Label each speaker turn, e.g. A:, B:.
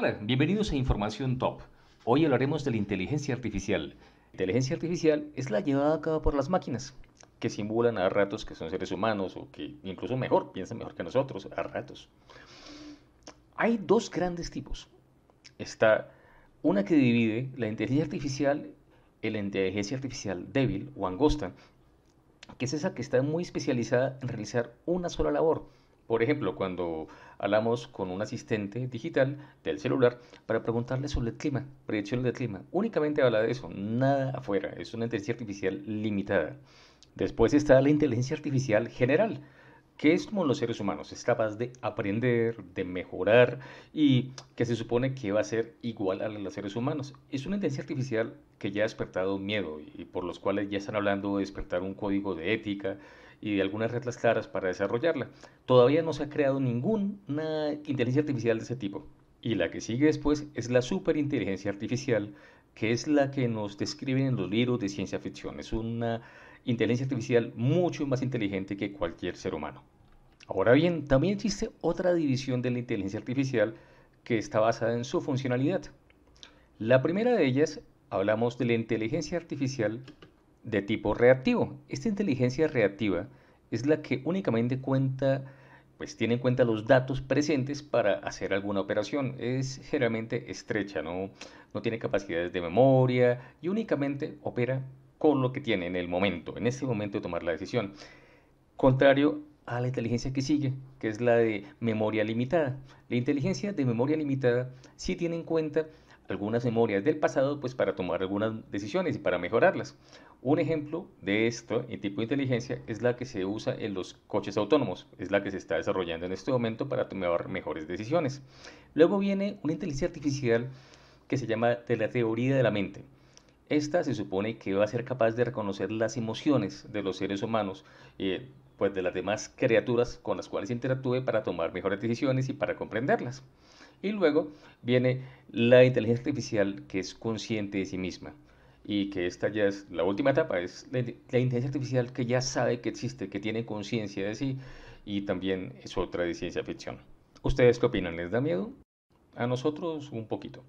A: Hola, bienvenidos a Información Top. Hoy hablaremos de la inteligencia artificial. La inteligencia artificial es la llevada a cabo por las máquinas, que simulan a ratos que son seres humanos o que incluso mejor, piensan mejor que nosotros, a ratos. Hay dos grandes tipos. Está una que divide la inteligencia artificial en la inteligencia artificial débil o angosta, que es esa que está muy especializada en realizar una sola labor por ejemplo, cuando hablamos con un asistente digital del celular para preguntarle sobre el clima, predicciones del clima, únicamente habla de eso, nada afuera, es una inteligencia artificial limitada. Después está la inteligencia artificial general, que es como los seres humanos, es capaz de aprender, de mejorar y que se supone que va a ser igual a los seres humanos. Es una inteligencia artificial que ya ha despertado miedo y por los cuales ya están hablando de despertar un código de ética y de algunas reglas claras para desarrollarla. Todavía no se ha creado ninguna inteligencia artificial de ese tipo. Y la que sigue después es la superinteligencia artificial, que es la que nos describen en los libros de ciencia ficción. Es una inteligencia artificial mucho más inteligente que cualquier ser humano. Ahora bien, también existe otra división de la inteligencia artificial que está basada en su funcionalidad. La primera de ellas, hablamos de la inteligencia artificial de tipo reactivo. Esta inteligencia reactiva es la que únicamente cuenta pues tiene en cuenta los datos presentes para hacer alguna operación. Es generalmente estrecha, ¿no? tiene capacidades de memoria y únicamente opera con lo que tiene en el momento, en este momento de tomar la decisión. Contrario a la inteligencia que sigue, que es la de memoria limitada. La inteligencia de memoria limitada sí tiene en cuenta algunas memorias del pasado pues para tomar algunas decisiones y para mejorarlas. Un ejemplo de esto en tipo de inteligencia es la que se usa en los coches autónomos, es la que se está desarrollando en este momento para tomar mejores decisiones. Luego viene una inteligencia artificial que se llama de la teoría de la mente. Esta se supone que va a ser capaz de reconocer las emociones de los seres humanos, y eh, pues de las demás criaturas con las cuales interactúe para tomar mejores decisiones y para comprenderlas. Y luego viene la inteligencia artificial que es consciente de sí misma y que esta ya es la última etapa, es la, inteligencia artificial que ya sabe que existe, que tiene conciencia de sí y también es otra de ciencia ficción. ¿Ustedes qué opinan? ¿Les da miedo? A nosotros un poquito.